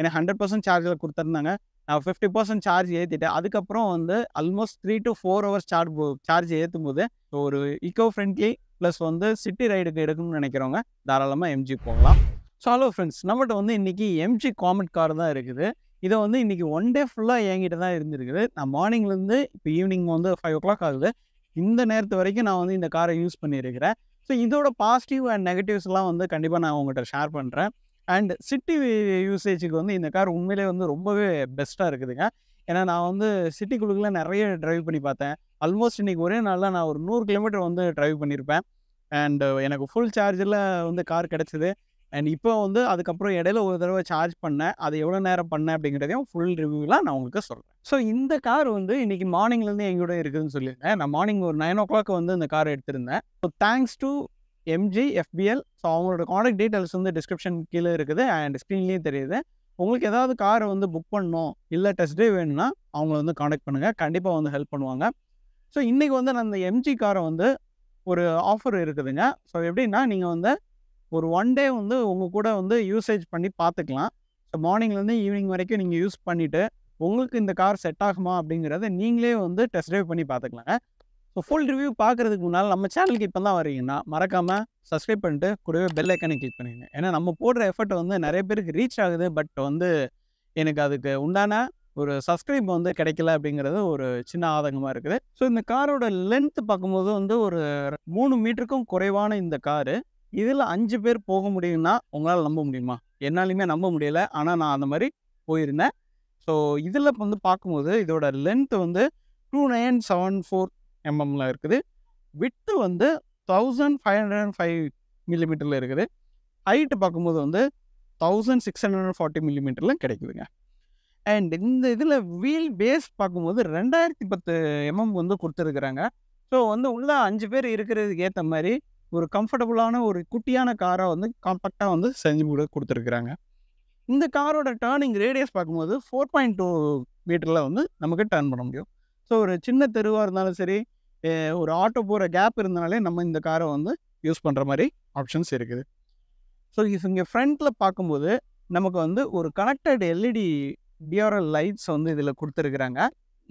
எனக்கு hundred percent சார்ஜில் கொடுத்துருந்தாங்க நான் ஃபிஃப்டி பர்சன்ட் சார்ஜ் ஏற்றிட்டேன் அதுக்கப்புறம் வந்து almost three to four hours charge charge ஏற்றும் போது ஸோ ஒரு இக்கோ ஃப்ரெண்ட்லி ப்ளஸ் வந்து சிட்டி ரைடுக்கு எடுக்கணும்னு நினைக்கிறவங்க தாராளமாக எம்ஜி போகலாம் ஸோ ஹலோ ஃப்ரெண்ட்ஸ் நம்மகிட்ட வந்து இன்றைக்கி எம்ஜி காமெட் கார் தான் இருக்குது இதை வந்து இன்றைக்கி ஒன் டே ஃபுல்லாக என்கிட்ட தான் இருந்திருக்குது நான் மார்னிங்லேருந்து இப்போ ஈவினிங் வந்து ஃபைவ் ஓ கிளாக் ஆகுது இந்த நேரத்து வரைக்கும் நான் வந்து இந்த காரை யூஸ் பண்ணியிருக்கிறேன் ஸோ இதோட பாசிட்டிவ் அண்ட் நெகட்டிவ்ஸ்லாம் வந்து கண்டிப்பாக நான் உங்கள்கிட்ட ஷேர் பண்ணுறேன் அண்ட் சிட்டி யூசேஜுக்கு வந்து இந்த கார் உண்மையிலே வந்து ரொம்பவே பெஸ்ட்டாக இருக்குதுங்க ஏன்னா நான் வந்து சிட்டிக்குள்ளுக்குள்ள நிறைய ட்ரைவ் பண்ணி பார்த்தேன் ஆல்மோஸ்ட் இன்றைக்கி ஒரே நாளில் நான் ஒரு நூறு கிலோமீட்டர் வந்து ட்ரைவ் பண்ணியிருப்பேன் அண்ட் எனக்கு ஃபுல் சார்ஜில் வந்து கார் கிடச்சிது அண்ட் இப்போ வந்து அதுக்கப்புறம் இடையில ஒரு தடவை சார்ஜ் பண்ணேன் அது எவ்வளோ நேரம் பண்ணேன் அப்படிங்கிறதையும் ஃபுல் ரிவ்யூலாம் நான் உங்களுக்கு சொல்கிறேன் ஸோ இந்த கார் வந்து இன்றைக்கி மார்னிங்லேருந்து எங்கூட இருக்குதுன்னு சொல்லியிருந்தேன் நான் மார்னிங் ஒரு நைன் ஓ கிளாக் வந்து இந்த கார் எடுத்திருந்தேன் so thanks to MG EFL so அவங்களோட காண்டாக்ட் டீட்டெயில்ஸ் வந்து டிஸ்கிரிப்ஷன் கீழே இருக்குது அண்ட் ஸ்க்ரீன்லேயும் தெரியுது உங்களுக்கு ஏதாவது காரை வந்து புக் பண்ணணும் இல்லை டெஸ்ட் ட்ரைவ் வேணும்னா அவங்கள வந்து காண்டாக்ட் பண்ணுங்கள் கண்டிப்பாக வந்து ஹெல்ப் பண்ணுவாங்க ஸோ இன்றைக்கி வந்து நான் இந்த எம்ஜி காரை வந்து ஒரு ஆஃபர் இருக்குதுங்க ஸோ எப்படின்னா நீங்கள் வந்து ஒரு ஒன் டே வந்து உங்கள் கூட வந்து யூசேஜ் பண்ணி பார்த்துக்கலாம் ஸோ மார்னிங்லேருந்து ஈவினிங் வரைக்கும் நீங்கள் யூஸ் பண்ணிவிட்டு உங்களுக்கு இந்த கார் செட் ஆகுமா அப்படிங்கிறத நீங்களே வந்து டெஸ்ட் ட்ரைவ் பண்ணி பார்த்துக்கலாங்க ஸோ ஃபுல் ரிவ்யூ பார்க்குறதுக்கு முன்னால் நம்ம சேனலுக்கு இப்போ தான் வரீங்கன்னா மறக்காமல் சப்ஸ்கிரைப் பண்ணிட்டு கூடவே பெல் ஐக்கானே கிளிக் பண்ணிடுங்க ஏன்னா நம்ம போடுற எஃபர்ட் வந்து நிறைய பேருக்கு ரீச் ஆகுது பட் வந்து எனக்கு அதுக்கு உண்டான ஒரு சப்ஸ்கிரைப் வந்து கிடைக்கல அப்படிங்கிறது ஒரு சின்ன ஆதங்கமாக இருக்குது ஸோ இந்த காரோட லென்த்து பார்க்கும்போது வந்து ஒரு மூணு மீட்டருக்கும் குறைவான இந்த காரு இதில் அஞ்சு பேர் போக முடியும்னா உங்களால் நம்ப முடியுமா என்னாலையுமே நம்ப முடியல ஆனால் நான் அந்த மாதிரி போயிருந்தேன் ஸோ இதில் வந்து பார்க்கும்போது இதோட லென்த் வந்து டூ நைன் செவன் ஃபோர் எம்எம்ல இருக்குது விட்டு வந்து thousand five hundred and five மில்லிமீட்டரில் இருக்குது ஹைட்டு பார்க்கும்போது வந்து thousand six hundred and forty மில்லிமீட்டரில் கிடைக்குதுங்க அண்ட் இந்த இதில் வீல் பேஸ் பார்க்கும்போது ரெண்டாயிரத்தி பத்து எம்எம் வந்து கொடுத்துருக்குறாங்க ஸோ வந்து உள்ளே அஞ்சு பேர் இருக்கிறதுக்கு ஏற்ற மாதிரி ஒரு கம்ஃபர்டபுளான ஒரு குட்டியான காரை வந்து காம்பேக்டாக வந்து செஞ்சு கூட கொடுத்துருக்குறாங்க இந்த காரோட டேர்னிங் ரேடியஸ் பார்க்கும்போது ஃபோர் பாயிண்ட் டூ மீட்டரில் வந்து நமக்கு டேர்ன் பண்ண முடியும் ஸோ ஒரு சின்ன தெருவாக இருந்தாலும் சரி ஒரு ஆட்டோ போகிற கேப் இருந்தனாலே நம்ம இந்த காரை வந்து யூஸ் பண்ணுற மாதிரி ஆப்ஷன்ஸ் இருக்குது ஸோ இது இங்கே ஃப்ரண்ட்டில் பார்க்கும்போது நமக்கு வந்து ஒரு கனெக்டட் எல்இடி டிஆர்எல் லைட்ஸ் வந்து இதில் கொடுத்துருக்குறாங்க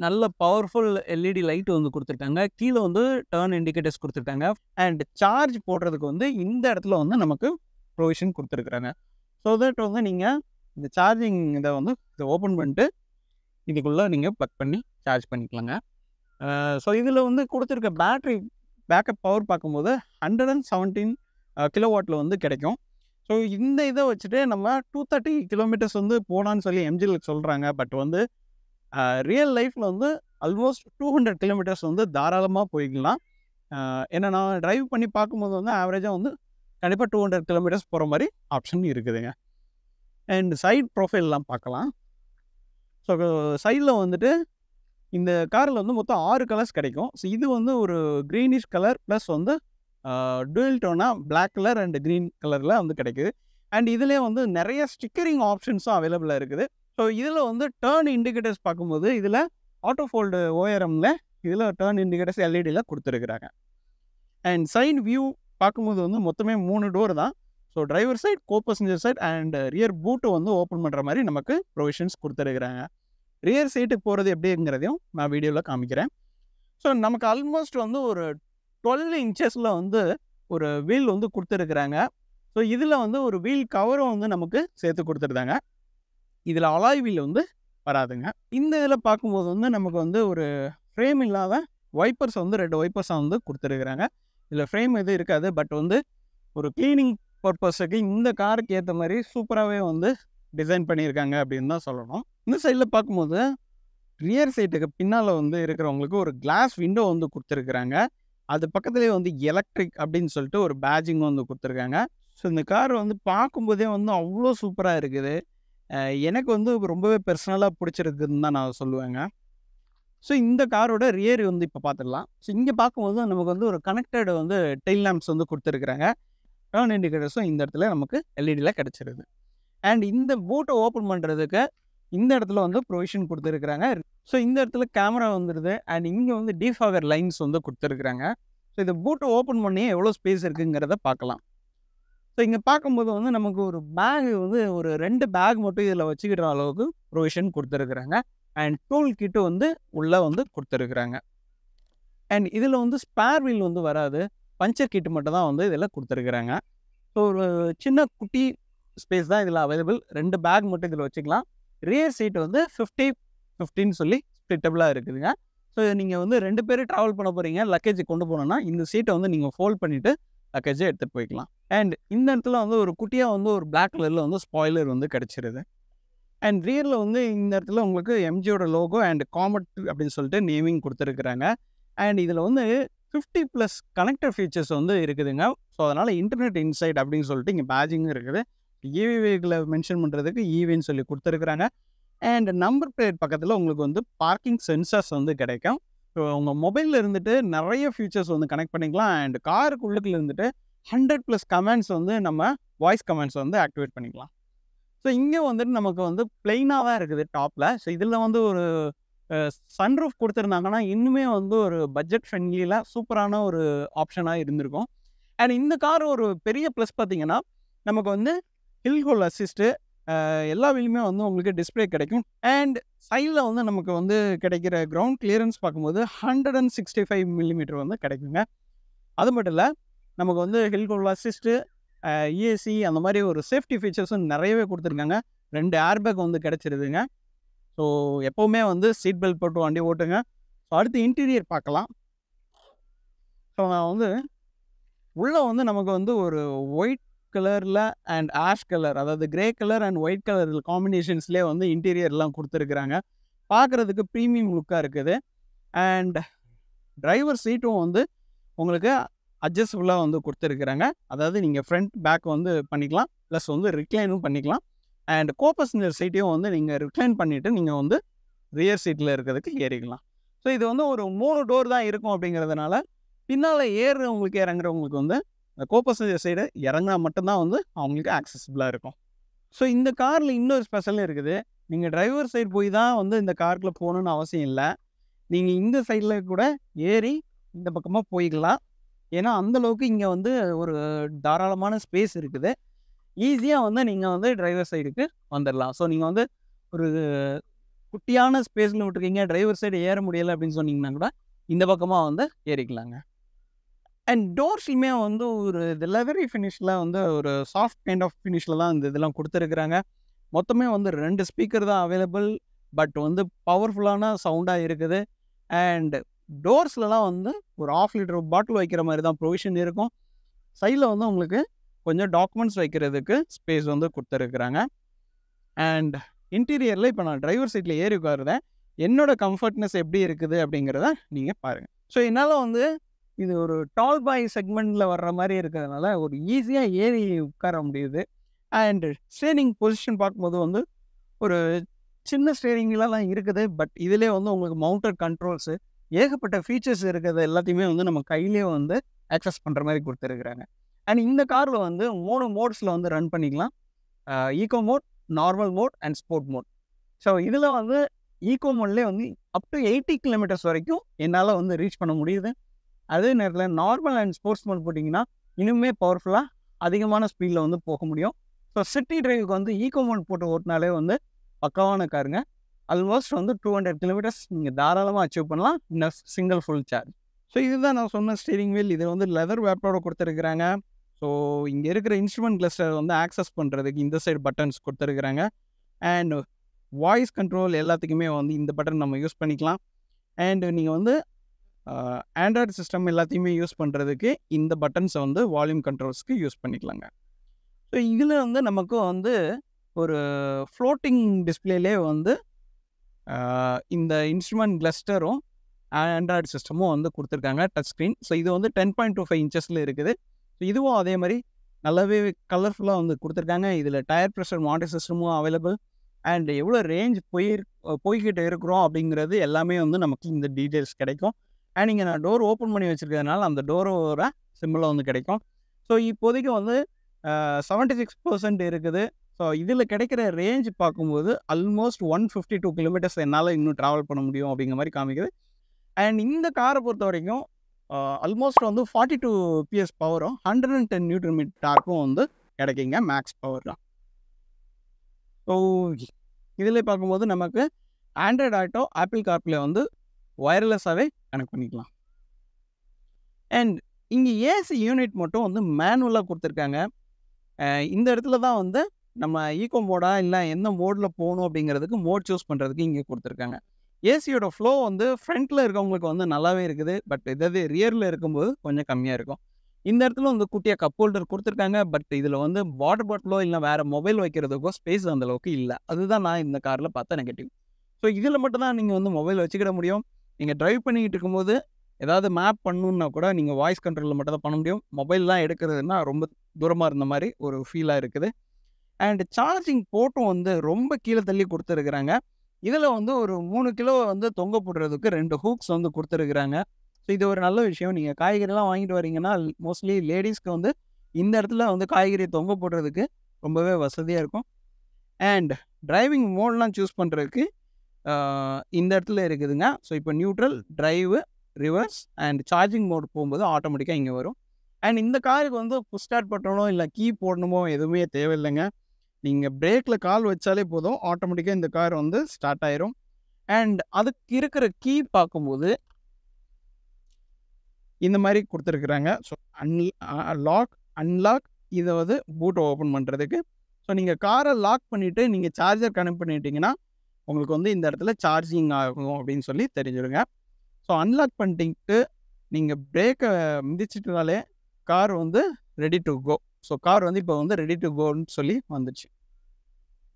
நல்ல பவர்ஃபுல் எல்இடி லைட் வந்து கொடுத்துருக்காங்க கீழே வந்து டேர்ன் இண்டிகேட்டர்ஸ் கொடுத்துருக்காங்க அண்ட் சார்ஜ் போடுறதுக்கு வந்து இந்த இடத்துல வந்து நமக்கு ப்ரொவிஷன் கொடுத்துருக்குறாங்க ஸோ தட் வந்து நீங்கள் இந்த சார்ஜிங் இதை வந்து இதை ஓப்பன் பண்ணிட்டு இதுக்குள்ளே நீங்கள் ப்ளக் பண்ணி சார்ஜ் பண்ணிக்கலாங்க ஸோ இதில் வந்து கொடுத்துருக்க பேட்ரி பேக்கப் பவர் பார்க்கும்போது ஹண்ட்ரட் அண்ட் செவன்டீன் கிலோவாட்டில் வந்து கிடைக்கும் ஸோ இந்த இதை வச்சுட்டு நம்ம டூ தேர்ட்டி கிலோமீட்டர்ஸ் வந்து போனான்னு சொல்லி எம்ஜியில் சொல்கிறாங்க பட் வந்து ரியல் லைஃப்பில் வந்து ஆல்மோஸ்ட் டூ ஹண்ட்ரட் கிலோமீட்டர்ஸ் வந்து தாராளமாக போய்க்கலாம் ஏன்னா நான் ட்ரைவ் பண்ணி பார்க்கும்போது வந்து ஆவரேஜாக வந்து கண்டிப்பாக டூ ஹண்ட்ரட் கிலோமீட்டர்ஸ் போகிற மாதிரி ஆப்ஷன் இருக்குதுங்க அண்ட் சைட் ப்ரொஃபைல்லாம் பார்க்கலாம் ஸோ சைடில் வந்துட்டு இந்த காரில் வந்து மொத்தம் ஆறு கலர்ஸ் கிடைக்கும் ஸோ இது வந்து ஒரு க்ரீனிஷ் கலர் ப்ளஸ் வந்து டூயல் டோனாக பிளாக் கலர் அண்ட் க்ரீன் கலரில் வந்து கிடைக்குது அண்ட் இதிலே வந்து நிறைய ஸ்டிக்கரிங் ஆப்ஷன்ஸும் அவைலபிளாக இருக்குது ஸோ இதில் வந்து டேர்ன் இண்டிகேட்டர்ஸ் பார்க்கும்போது இதில் ஆட்டோ ஃபோல்டு ஓஎரமில் இதில் டேர்ன் இண்டிகேட்டர்ஸ் எல்இடியில் கொடுத்துருக்குறாங்க அண்ட் சைன் வியூ பார்க்கும்போது வந்து மொத்தமே மூணு டோர் தான் so driver side co passenger side and rear boot வந்து ஓப்பன் பண்ணுற மாதிரி நமக்கு ப்ரொவிஷன்ஸ் கொடுத்துருக்குறாங்க ரியர் சீட்டுக்கு போகிறது எப்படிங்கிறதையும் நான் வீடியோவில் காமிக்கிறேன் ஸோ நமக்கு ஆல்மோஸ்ட் வந்து ஒரு டுவெல் இன்ச்சஸில் வந்து ஒரு வீல் வந்து கொடுத்துருக்குறாங்க ஸோ இதில் வந்து ஒரு வீல் கவரும் வந்து நமக்கு சேர்த்து கொடுத்துருந்தாங்க இதில் அலாய் வீல் வந்து வராதுங்க இந்த இதில் பார்க்கும்போது வந்து நமக்கு வந்து ஒரு ஃப்ரேம் இல்லாத வைப்பர்ஸ் வந்து ரெண்டு ஒய்பர்ஸாக வந்து கொடுத்துருக்குறாங்க இதில் ஃப்ரேம் எதுவும் இருக்காது பட் வந்து ஒரு க்ளீனிங் பர்பஸுக்கு இந்த காருக்கு ஏற்ற மாதிரி சூப்பராகவே வந்து டிசைன் பண்ணியிருக்காங்க அப்படின்னு தான் சொல்லணும் இந்த சைடில் பார்க்கும்போது ரியர் சைட்டுக்கு பின்னால் வந்து இருக்கிறவங்களுக்கு ஒரு கிளாஸ் விண்டோ வந்து கொடுத்துருக்குறாங்க அது பக்கத்துலேயே வந்து எலக்ட்ரிக் அப்படின்னு சொல்லிட்டு ஒரு பேஜிங் வந்து கொடுத்துருக்காங்க ஸோ இந்த கார் வந்து பார்க்கும்போதே வந்து அவ்வளோ சூப்பராக இருக்குது எனக்கு வந்து ரொம்பவே பர்சனலாக பிடிச்சிருக்குன்னு தான் நான் சொல்லுவேங்க ஸோ இந்த காரோட ரியர் வந்து இப்போ பார்த்துடலாம் ஸோ இங்கே பார்க்கும்போது நமக்கு வந்து ஒரு கனெக்டடு வந்து டெய்ல் லேம்ப்ஸ் வந்து கொடுத்துருக்குறாங்க டவுன் இண்டிகேட்டர்ஸும் இந்த இடத்துல நமக்கு எல்இடியில் கிடச்சிருது அண்ட் இந்த பூட்டை ஓப்பன் பண்ணுறதுக்கு இந்த இடத்துல வந்து ப்ரொவிஷன் கொடுத்துருக்குறாங்க ஸோ இந்த இடத்துல கேமரா வந்துடுது அண்ட் இங்கே வந்து டிஃபாகர் லைன்ஸ் வந்து கொடுத்துருக்குறாங்க ஸோ இந்த பூட்டை ஓப்பன் பண்ணி எவ்வளோ ஸ்பேஸ் இருக்குங்கிறத பார்க்கலாம் ஸோ இங்கே பார்க்கும்போது வந்து நமக்கு ஒரு பேக் வந்து ஒரு ரெண்டு பேக் மட்டும் இதில் வச்சுக்கிற அளவுக்கு ப்ரொவிஷன் கொடுத்துருக்குறாங்க அண்ட் டூல் கிட்டு வந்து உள்ளே வந்து கொடுத்துருக்குறாங்க அண்ட் இதில் வந்து ஸ்பேர் வீல் வந்து வராது பஞ்சர் கிட்டு மட்டும் தான் வந்து இதில் கொடுத்துருக்குறாங்க ஸோ ஒரு சின்ன குட்டி ஸ்பேஸ் தான் இதில் அவைலபிள் ரெண்டு பேக் மட்டும் இதில் வச்சுக்கலாம் ரியர் சீட் வந்து ஃபிஃப்டி ஃபிஃப்டின்னு சொல்லி ஸ்பிட்டபிளாக இருக்குதுங்க ஸோ நீங்கள் வந்து ரெண்டு பேர் ட்ராவல் பண்ண போகிறீங்க லக்கேஜ் கொண்டு போனோன்னா இந்த சீட்டை வந்து நீங்கள் ஃபோல்ட் பண்ணிவிட்டு லக்கேஜை எடுத்துகிட்டு போய்க்கலாம் அண்ட் இந்த இடத்துல வந்து ஒரு குட்டியாக வந்து ஒரு பிளாக் கலரில் வந்து ஸ்பாய்லர் வந்து கிடச்சிருது அண்ட் ரியரில் வந்து இந்த இடத்துல உங்களுக்கு எம்ஜியோட லோகோ அண்ட் காமெட் அப்படின்னு சொல்லிட்டு நேமிங் கொடுத்துருக்குறாங்க அண்ட் இதில் வந்து ஃபிஃப்டி ப்ளஸ் கனெக்டர் ஃபீச்சர்ஸ் வந்து இருக்குதுங்க ஸோ அதனால் இன்டர்நெட் இன்சைட் அப்படின்னு சொல்லிட்டு இங்கே பேஜிங்கும் இருக்குது ஈவி மென்ஷன் பண்ணுறதுக்கு ஈவின்னு சொல்லி கொடுத்துருக்குறாங்க அண்ட் நம்பர் பிளேட் பக்கத்தில் உங்களுக்கு வந்து பார்க்கிங் சென்சர்ஸ் வந்து கிடைக்கும் ஸோ உங்கள் மொபைலில் இருந்துட்டு நிறைய ஃபியூச்சர்ஸ் வந்து கனெக்ட் பண்ணிக்கலாம் அண்ட் காருக்கு உள்ளத்தில் இருந்துட்டு ஹண்ட்ரட் ப்ளஸ் கமெண்ட்ஸ் வந்து நம்ம வாய்ஸ் கமெண்ட்ஸ் வந்து ஆக்டிவேட் பண்ணிக்கலாம் ஸோ இங்கே வந்துட்டு நமக்கு வந்து பிளெயினாக தான் இருக்குது டாப்பில் ஸோ இதில் வந்து ஒரு சன்ரூஃப் கொடுத்துருந்தாங்கன்னா இன்னுமே வந்து ஒரு பட்ஜெட் ஃப்ரெண்ட்லியில் சூப்பரான ஒரு ஆப்ஷனாக இருந்திருக்கும் அண்ட் இந்த கார் ஒரு பெரிய ப்ளஸ் பார்த்திங்கன்னா நமக்கு வந்து ஹில் கோல் அசிஸ்ட்டு எல்லா வீலுமே வந்து உங்களுக்கு டிஸ்பிளே கிடைக்கும் அண்ட் சைடில் வந்து நமக்கு வந்து கிடைக்கிற கிரவுண்ட் கிளியரன்ஸ் பார்க்கும்போது hundred and sixty five millimetre வந்து கிடைக்குங்க அது மட்டும் இல்லை நமக்கு வந்து ஹில் கோல் அசிஸ்ட்டு இஎஸ்சி அந்த மாதிரி ஒரு சேஃப்டி ஃபீச்சர்ஸும் நிறையவே கொடுத்துருக்காங்க ரெண்டு ஏர்பேக் வந்து கிடச்சிருதுங்க ஸோ எப்போவுமே வந்து சீட் பெல்ட் போட்டு வண்டி ஓட்டுங்க ஸோ அடுத்து இன்டீரியர் பார்க்கலாம் ஸோ நான் வந்து உள்ளே வந்து நமக்கு வந்து ஒரு ஒயிட் கலரில் அண்ட் ஆஷ் கலர் அதாவது grey colour and white colour காம்பினேஷன்ஸ்லேயே வந்து இன்டீரியர்லாம் கொடுத்துருக்குறாங்க பார்க்குறதுக்கு ப்ரீமியம் லுக்காக இருக்குது அண்ட் டிரைவர் சீட்டும் வந்து உங்களுக்கு அட்ஜஸ்டபுளாக வந்து கொடுத்துருக்குறாங்க அதாவது நீங்கள் ஃப்ரண்ட் பேக் வந்து பண்ணிக்கலாம் ப்ளஸ் வந்து ரிக்ளைனும் பண்ணிக்கலாம் அண்ட் கோபசஞ்சர் சீட்டையும் வந்து நீங்கள் ரிக்ளைன் பண்ணிவிட்டு நீங்கள் வந்து ரியர் சீட்டில் இருக்கிறதுக்கு ஏறிக்கலாம் ஸோ இது வந்து ஒரு மூணு டோர் தான் இருக்கும் அப்படிங்கிறதுனால பின்னால் ஏறுறவங்களுக்கு இறங்குறவங்களுக்கு வந்து இந்த கோ பசஞ்சர் சைடு இறங்கினா மட்டும்தான் வந்து அவங்களுக்கு ஆக்சசிபிளாக இருக்கும் ஸோ இந்த காரில் இன்னொரு ஸ்பெஷலும் இருக்குது நீங்கள் டிரைவர் சைடு போய் தான் வந்து இந்த காருக்குள்ளே போகணுன்னு அவசியம் இல்லை நீங்கள் இந்த சைடில் கூட ஏறி இந்த பக்கமாக போய்க்கலாம் ஏன்னா அந்தளவுக்கு இங்கே வந்து ஒரு தாராளமான ஸ்பேஸ் இருக்குது ஈஸியாக வந்து நீங்கள் வந்து டிரைவர் சைடுக்கு வந்துடலாம் ஸோ நீங்கள் வந்து ஒரு குட்டியான ஸ்பேஸில் விட்டுருக்கீங்க டிரைவர் சைடு ஏற முடியலை அப்படின்னு சொன்னீங்கன்னா கூட இந்த பக்கமாக வந்து ஏறிக்கலாங்க அண்ட் டோர்ஸ்லையுமே வந்து ஒரு இது லெவரி ஃபினிஷில் வந்து ஒரு சாஃப்ட் கைண்ட் ஆஃப் ஃபினிஷில் தான் இந்த இதெல்லாம் கொடுத்துருக்குறாங்க மொத்தமே வந்து ரெண்டு ஸ்பீக்கர் தான் அவைலபிள் பட் வந்து பவர்ஃபுல்லான சவுண்டாக இருக்குது அண்ட் டோர்ஸ்லலாம் வந்து ஒரு ஆஃப் லிட்டர் பாட்டில் வைக்கிற மாதிரி தான் ப்ரொவிஷன் இருக்கும் சைடில் வந்து உங்களுக்கு கொஞ்சம் டாக்குமெண்ட்ஸ் வைக்கிறதுக்கு ஸ்பேஸ் வந்து கொடுத்துருக்குறாங்க அண்ட் இன்டீரியரில் இப்போ நான் டிரைவர் சீட்டில் ஏறி உட்காருதேன் என்னோடய கம்ஃபர்ட்னஸ் எப்படி இருக்குது அப்படிங்கிறத நீங்கள் பாருங்கள் ஸோ என்னால் வந்து இது ஒரு டால் பாய் செக்மெண்ட்டில் வர்ற மாதிரி இருக்கிறதுனால ஒரு ஈஸியாக ஏறி உட்கார முடியுது அண்ட் ஸ்டேரிங் பொசிஷன் பார்க்கும்போது வந்து ஒரு சின்ன ஸ்டேரிங்லாம் இருக்குது பட் இதிலே வந்து உங்களுக்கு மவுண்டட் கண்ட்ரோல்ஸு ஏகப்பட்ட ஃபீச்சர்ஸ் இருக்கிறது எல்லாத்தையுமே வந்து நம்ம கையிலேயே வந்து ஆக்சஸ் பண்ணுற மாதிரி கொடுத்துருக்குறாங்க அண்ட் இந்த காரில் வந்து மூணு மோட்ஸில் வந்து ரன் பண்ணிக்கலாம் eco mode normal mode and sport mode so இதில் வந்து ஈகோ மோட்லேயே வந்து அப் டு எயிட்டி கிலோமீட்டர்ஸ் வரைக்கும் என்னால் வந்து ரீச் பண்ண முடியுது அதே நேரத்தில் நார்மல் அண்ட் ஸ்போர்ட்ஸ் மோட் போட்டிங்கன்னா இன்னுமே பவர்ஃபுல்லாக அதிகமான ஸ்பீடில் வந்து போக முடியும் ஸோ சிட்டி டிரைவுக்கு வந்து ஈகோ மோட் போட்டு ஓட்டினாலே வந்து பக்கவான காருங்க ஆல்மோஸ்ட் வந்து டூ ஹண்ட்ரட் கிலோமீட்டர்ஸ் நீங்கள் தாராளமாக அச்சீவ் பண்ணலாம் இந்த சிங்கிள் ஃபுல் சார்ஜ் ஸோ இதுதான் நான் சொன்ன ஸ்டீரிங் வீல் இதில் வந்து லெதர் வேப்போட கொடுத்துருக்குறாங்க ஸோ இங்கே இருக்கிற இன்ஸ்ட்ருமெண்ட் கிளஸ்டர் வந்து ஆக்சஸ் பண்ணுறதுக்கு இந்த சைடு பட்டன்ஸ் கொடுத்துருக்குறாங்க அண்ட் வாய்ஸ் கண்ட்ரோல் எல்லாத்துக்குமே வந்து இந்த பட்டன் நம்ம யூஸ் பண்ணிக்கலாம் அண்டு நீங்கள் வந்து ஆண்ட்ராய்டு சிஸ்டம் எல்லாத்தையுமே யூஸ் பண்ணுறதுக்கு இந்த பட்டன்ஸை வந்து வால்யூம் கண்ட்ரோல்ஸ்க்கு யூஸ் பண்ணிக்கலாங்க ஸோ இதில் வந்து நமக்கு வந்து ஒரு ஃப்ளோட்டிங் டிஸ்பிளேலே வந்து இந்த இன்ஸ்ட்ருமெண்ட் கிளஸ்டரும் ஆண்ட்ராய்டு சிஸ்டமும் வந்து கொடுத்துருக்காங்க டச் ஸ்க்ரீன் ஸோ இது வந்து டென் பாயிண்ட் டூ ஃபைவ் இன்ச்சஸில் இருக்குது ஸோ இதுவும் அதே மாதிரி நல்லாவே கலர்ஃபுல்லாக வந்து கொடுத்துருக்காங்க இதில் டயர் ப்ரெஷர் மாடல் சிஸ்டமும் அவைலபிள் அண்ட் எவ்வளோ ரேஞ்ச் போய் போய்கிட்டு இருக்கிறோம் அப்படிங்கிறது எல்லாமே வந்து நமக்கு இந்த டீட்டெயில்ஸ் கிடைக்கும் அண்ட் இங்கே நான் டோர் ஓப்பன் பண்ணி வச்சுருக்கிறதுனால அந்த டோரோட சிம்பிளாக வந்து கிடைக்கும் ஸோ இப்போதைக்கு வந்து செவன்ட்டி சிக்ஸ் பர்சன்ட் இருக்குது ஸோ இதில் கிடைக்கிற ரேஞ்ச் பார்க்கும்போது almost one fifty two kilometres என்னால் இன்னும் ட்ராவல் பண்ண முடியும் அப்படிங்கிற மாதிரி காமிக்குது அண்ட் இந்த காரை பொறுத்த வரைக்கும் அல்மோஸ்ட் வந்து ஃபார்ட்டி டூ பிஎஸ் பவரும் ஹண்ட்ரட் அண்ட் டென் நியூட்ரி மீட்டாருக்கும் வந்து கிடைக்குங்க மேக்ஸ் பவர் தான் ஸோ இதில் பார்க்கும்போது நமக்கு ஆண்ட்ராய்டு ஆட்டோ ஆப்பிள் கார்ப்ளே வந்து ஒயர்லெஸ்ஸாகவே கனெக்ட் பண்ணிக்கலாம் அண்ட் இங்கே ஏசி யூனிட் மட்டும் வந்து மேனுவலாக கொடுத்துருக்காங்க இந்த இடத்துல தான் வந்து நம்ம ஈக்கோ மோடாக இல்லை எந்த மோடில் போகணும் அப்படிங்கிறதுக்கு மோட் சூஸ் பண்ணுறதுக்கு இங்கே கொடுத்துருக்காங்க ஏசியோட ஃப்ளோ வந்து ஃப்ரண்ட்டில் இருக்கவங்களுக்கு வந்து நல்லாவே இருக்குது பட் இதாவது ரியரில் இருக்கும்போது கொஞ்சம் கம்மியாக இருக்கும் இந்த இடத்துல வந்து குட்டியாக கப் ஹோல்டர் கொடுத்துருக்காங்க பட் இதில் வந்து வாட்டர் பாட்டிலோ இல்லை வேறு மொபைல் வைக்கிறதுக்கோ ஸ்பேஸ் அந்தளவுக்கு இல்லை அதுதான் நான் இந்த காரில் பார்த்தேன் நெகட்டிவ் ஸோ இதில் தான் நீங்கள் வந்து மொபைல் வச்சுக்கிட முடியும் நீங்கள் ட்ரைவ் பண்ணிக்கிட்டு இருக்கும்போது ஏதாவது மேப் பண்ணணுன்னா கூட நீங்கள் வாய்ஸ் கண்ட்ரோலில் மட்டும் தான் பண்ண முடியும் மொபைல்லாம் எடுக்கிறதுனா ரொம்ப தூரமாக இருந்த மாதிரி ஒரு ஃபீலாக இருக்குது அண்ட் சார்ஜிங் போட்டும் வந்து ரொம்ப கீழே தள்ளி கொடுத்துருக்குறாங்க இதில் வந்து ஒரு மூணு கிலோ வந்து தொங்க போடுறதுக்கு ரெண்டு ஹூக்ஸ் வந்து கொடுத்துருக்குறாங்க ஸோ இது ஒரு நல்ல விஷயம் நீங்கள் காய்கறிலாம் வாங்கிட்டு வரீங்கன்னா மோஸ்ட்லி லேடிஸ்க்கு வந்து இந்த இடத்துல வந்து காய்கறி தொங்க போடுறதுக்கு ரொம்பவே வசதியாக இருக்கும் அண்ட் டிரைவிங் மோட்லாம் சூஸ் பண்ணுறதுக்கு இந்த இடத்துல இருக்குதுங்க ஸோ இப்போ neutral drive reverse and charging mode போகும்போது ஆட்டோமேட்டிக்காக இங்கே வரும் அண்ட் இந்த காருக்கு வந்து புஷ் ஸ்டார்ட் பண்ணணும் இல்லை கீ போடணுமோ எதுவுமே தேவையில்லைங்க நீங்கள் பிரேக்கில் கால் வச்சாலே போதும் ஆட்டோமேட்டிக்காக இந்த கார் வந்து ஸ்டார்ட் ஆயிரும் அண்ட் அதுக்கு இருக்கிற கீ பார்க்கும்போது இந்த மாதிரி கொடுத்துருக்குறாங்க so unlock uh, unlock இதை வந்து பூட்டை ஓப்பன் பண்ணுறதுக்கு ஸோ நீங்கள் காரை லாக் பண்ணிவிட்டு நீங்கள் சார்ஜர் கனெக்ட் பண்ணிட்டீங்கன்னா உங்களுக்கு வந்து இந்த இடத்துல சார்ஜிங் ஆகும் அப்படின்னு சொல்லி தெரிஞ்சுருங்க ஸோ அன்லாக் பண்ணிட்டு நீங்கள் பிரேக்கை மிதிச்சிட்டனாலே கார் வந்து ready to go so car வந்து இப்போ வந்து ரெடி டு கோன்னு சொல்லி வந்துச்சு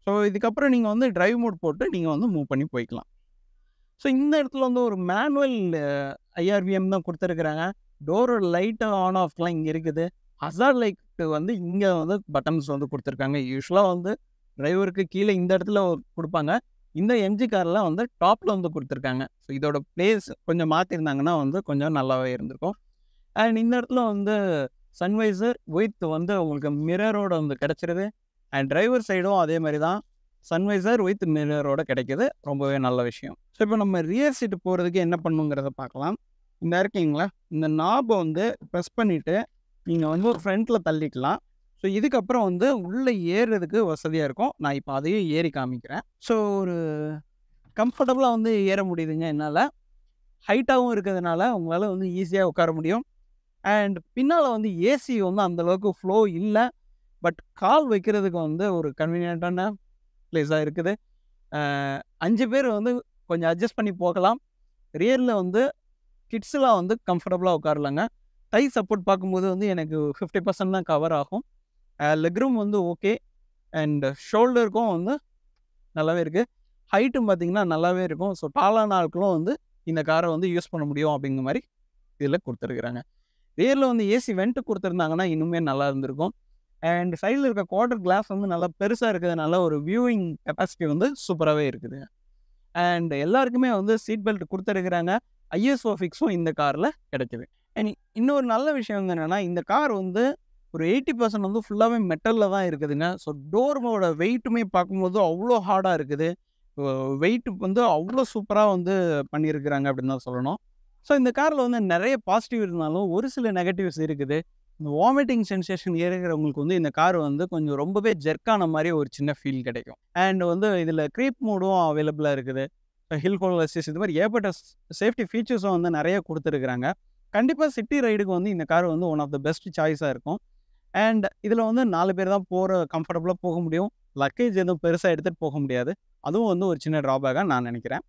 ஸோ இதுக்கப்புறம் நீங்கள் வந்து ட்ரைவ் மோட் போட்டு நீங்கள் வந்து மூவ் பண்ணி போய்க்கலாம் ஸோ இந்த இடத்துல வந்து ஒரு மேனுவல் ஐஆர்பிஎம் தான் கொடுத்துருக்குறாங்க டோர் லைட்டாக ஆன் ஆஃப்லாம் இங்கே இருக்குது ஹசார் லைட்டு வந்து இங்கே வந்து பட்டன்ஸ் வந்து கொடுத்துருக்காங்க யூஸ்வலாக வந்து டிரைவருக்கு கீழே இந்த இடத்துல கொடுப்பாங்க இந்த எம்ஜி கார்லாம் வந்து டாப்பில் வந்து கொடுத்துருக்காங்க ஸோ இதோட பிளேஸ் கொஞ்சம் மாற்றிருந்தாங்கன்னா வந்து கொஞ்சம் நல்லாவே இருந்திருக்கும் அண்ட் இந்த இடத்துல வந்து சன்வைசர் வித் வந்து உங்களுக்கு மிரரோடு வந்து கிடச்சிருது அண்ட் டிரைவர் சைடும் அதே மாதிரி தான் சன்வைசர் வித் மிரரோடு கிடைக்கிது ரொம்பவே நல்ல விஷயம் ஸோ இப்போ நம்ம ரியர் சீட்டு போகிறதுக்கு என்ன பண்ணுங்கிறத பார்க்கலாம் இந்த இருக்கீங்களா இந்த நாபை வந்து ப்ரெஸ் பண்ணிவிட்டு நீங்கள் வந்து ஒரு ஃப்ரண்ட்டில் தள்ளிக்கலாம் ஸோ இதுக்கப்புறம் வந்து உள்ளே ஏறுறதுக்கு வசதியாக இருக்கும் நான் இப்போ அதையும் ஏறி காமிக்கிறேன் ஸோ ஒரு கம்ஃபர்டபுளாக வந்து ஏற முடியுதுங்க என்னால் ஹைட்டாகவும் இருக்கிறதுனால உங்களால் வந்து ஈஸியாக உட்கார முடியும் அண்ட் பின்னால் வந்து ஏசி வந்து அந்தளவுக்கு ஃப்ளோ இல்லை பட் கால் வைக்கிறதுக்கு வந்து ஒரு கன்வீனியண்ட்டான பிளேஸாக இருக்குது அஞ்சு பேர் வந்து கொஞ்சம் அட்ஜஸ்ட் பண்ணி போகலாம் ரியரில் வந்து கிட்ஸ்லாம் வந்து கம்ஃபர்டபுளாக உட்காரலாங்க டை சப்போர்ட் பார்க்கும்போது வந்து எனக்கு ஃபிஃப்டி பர்சன்ட் தான் கவர் ஆகும் லெக்ரூம் வந்து ஓகே அண்ட் ஷோல்டருக்கும் வந்து நல்லாவே இருக்குது ஹைட்டும் பார்த்தீங்கன்னா நல்லாவே இருக்கும் ஸோ டாலான ஆட்களும் வந்து இந்த காரை வந்து யூஸ் பண்ண முடியும் அப்படிங்கிற மாதிரி இதில் கொடுத்துருக்குறாங்க வேரில் வந்து ஏசி வெண்ட்டு கொடுத்துருந்தாங்கன்னா இன்னுமே நல்லா இருந்திருக்கும் அண்ட் சைடில் இருக்க குவார்டர் கிளாஸ் வந்து நல்லா பெருசாக இருக்கிறதுனால ஒரு வியூவிங் கெப்பாசிட்டி வந்து சூப்பராகவே இருக்குது அண்ட் எல்லாருக்குமே வந்து சீட் பெல்ட் கொடுத்துருக்குறாங்க ஐஎஸ்ஓ ஃபிக்ஸும் இந்த காரில் கிடைக்குது அண்ட் இன்னொரு நல்ல விஷயம் என்னென்னா இந்த கார் வந்து ஒரு எயிட்டி பர்சன்ட் வந்து ஃபுல்லாகவே மெட்டலில் தான் இருக்குதுங்க ஸோ டோர்மோட வெயிட்டுமே பார்க்கும்போது அவ்வளோ ஹார்டாக இருக்குது வெயிட் வந்து அவ்வளோ சூப்பராக வந்து பண்ணியிருக்கிறாங்க அப்படின்னு தான் சொல்லணும் ஸோ இந்த காரில் வந்து நிறைய பாசிட்டிவ் இருந்தாலும் ஒரு சில நெகட்டிவ்ஸ் இருக்குது இந்த வாமிட்டிங் சென்சேஷன் இருக்கிறவங்களுக்கு வந்து இந்த கார் வந்து கொஞ்சம் ரொம்பவே ஜெர்க்கான மாதிரி ஒரு சின்ன ஃபீல் கிடைக்கும் அண்ட் வந்து இதில் க்ரீப் மூடும் அவைலபிளாக இருக்குது ஹில் கோல் அசிஸ் இது மாதிரி ஏற்பட்ட சேஃப்டி ஃபீச்சர்ஸும் வந்து நிறைய கொடுத்துருக்குறாங்க கண்டிப்பாக சிட்டி ரைடுக்கு வந்து இந்த கார் வந்து ஒன் ஆஃப் த பெஸ்ட் சாய்ஸாக இருக்கும் அண்ட் இதில் வந்து நாலு பேர் தான் போகிற கம்ஃபர்டபுளாக போக முடியும் லக்கேஜ் எதுவும் பெருசாக எடுத்துகிட்டு போக முடியாது அதுவும் வந்து ஒரு சின்ன ட்ராபேக்காக நான் நினைக்கிறேன்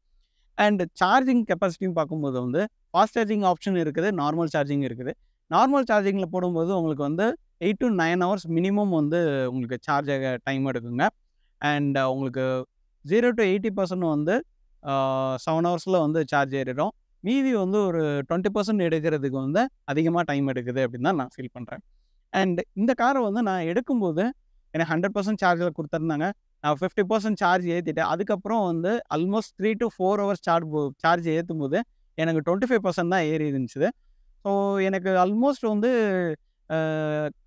அண்ட் சார்ஜிங் கெப்பாசிட்டியும் பார்க்கும்போது வந்து ஃபாஸ்ட் சார்ஜிங் ஆப்ஷன் இருக்குது நார்மல் சார்ஜிங் இருக்குது நார்மல் சார்ஜிங்கில் போடும்போது உங்களுக்கு வந்து eight to nine hours minimum வந்து உங்களுக்கு சார்ஜ் ஆக டைம் எடுக்குங்க அண்ட் உங்களுக்கு ஜீரோ டு எயிட்டி பர்சன்ட் வந்து செவன் ஹவர்ஸில் வந்து சார்ஜ் ஏறிடும் மீதி வந்து ஒரு டுவெண்ட்டி பர்சன்ட் எடுக்கிறதுக்கு வந்து அதிகமாக டைம் எடுக்குது அப்படின்னு தான் நான் ஃபீல் பண்ணுறேன் அண்ட் இந்த காரை வந்து நான் எடுக்கும்போது எனக்கு ஹண்ட்ரட் பர்சன்ட் சார்ஜில் கொடுத்துருந்தாங்க நான் ஃபிஃப்டி பர்சன்ட் சார்ஜ் ஏற்றிட்டேன் அதுக்கப்புறம் வந்து almost three to four hours charge charge ஏற்றும் போது எனக்கு டுவெண்ட்டி ஃபைவ் பர்சன்ட் தான் ஏறி இருந்துச்சு ஸோ எனக்கு ஆல்மோஸ்ட் வந்து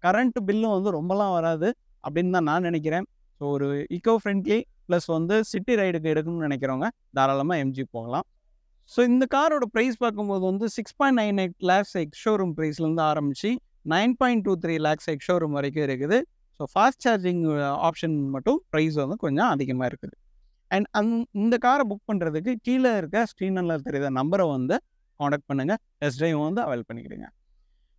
கரண்ட் பில்லும் வந்து ரொம்பலாம் வராது அப்படின்னு தான் நான் நினைக்கிறேன் ஸோ ஒரு ஈக்கோ ஃப்ரெண்ட்லி ப்ளஸ் வந்து சிட்டி ரைடுக்கு எடுக்கணும்னு நினைக்கிறவங்க தாராளமாக எம்ஜி போகலாம் ஸோ இந்த காரோட ப்ரைஸ் பார்க்கும்போது வந்து six point nine eight lakhs ex showroom ப்ரைஸ்லேருந்து ஆரம்பித்து nine point two three lakhs ex showroom வரைக்கும் இருக்குது ஸோ ஃபாஸ்ட் சார்ஜிங் ஆப்ஷன் மட்டும் ப்ரைஸ் வந்து கொஞ்சம் அதிகமாக இருக்குது அண்ட் அந் இந்த காரை புக் பண்ணுறதுக்கு கீழே இருக்க ஸ்க்ரீனில் தெரியாத நம்பரை வந்து காண்டாக்ட் பண்ணுங்கள் டெஸ்ட் ட்ரைவ் வந்து அவைல் பண்ணிக்கிடுங்க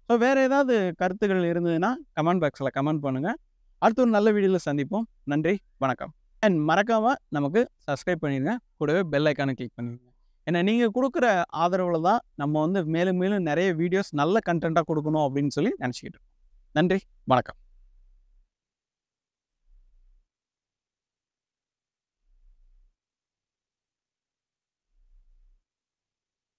ஸோ வேறு ஏதாவது கருத்துக்கள் இருந்ததுன்னா கமெண்ட் பாக்ஸில் கமெண்ட் பண்ணுங்கள் அடுத்த ஒரு நல்ல வீடியோவில் சந்திப்போம் நன்றி வணக்கம் அண்ட் மறக்காமல் நமக்கு சப்ஸ்கிரைப் பண்ணிடுங்க கூடவே பெல் ஐக்கானை கிளிக் பண்ணிடுங்க ஏன்னா நீங்கள் கொடுக்குற ஆதரவில் தான் நம்ம வந்து மேலும் மேலும் நிறைய வீடியோஸ் நல்ல கண்டென்ட்டாக கொடுக்கணும் அப்படின்னு சொல்லி நினச்சிக்கிட்டு நன்றி வணக்கம்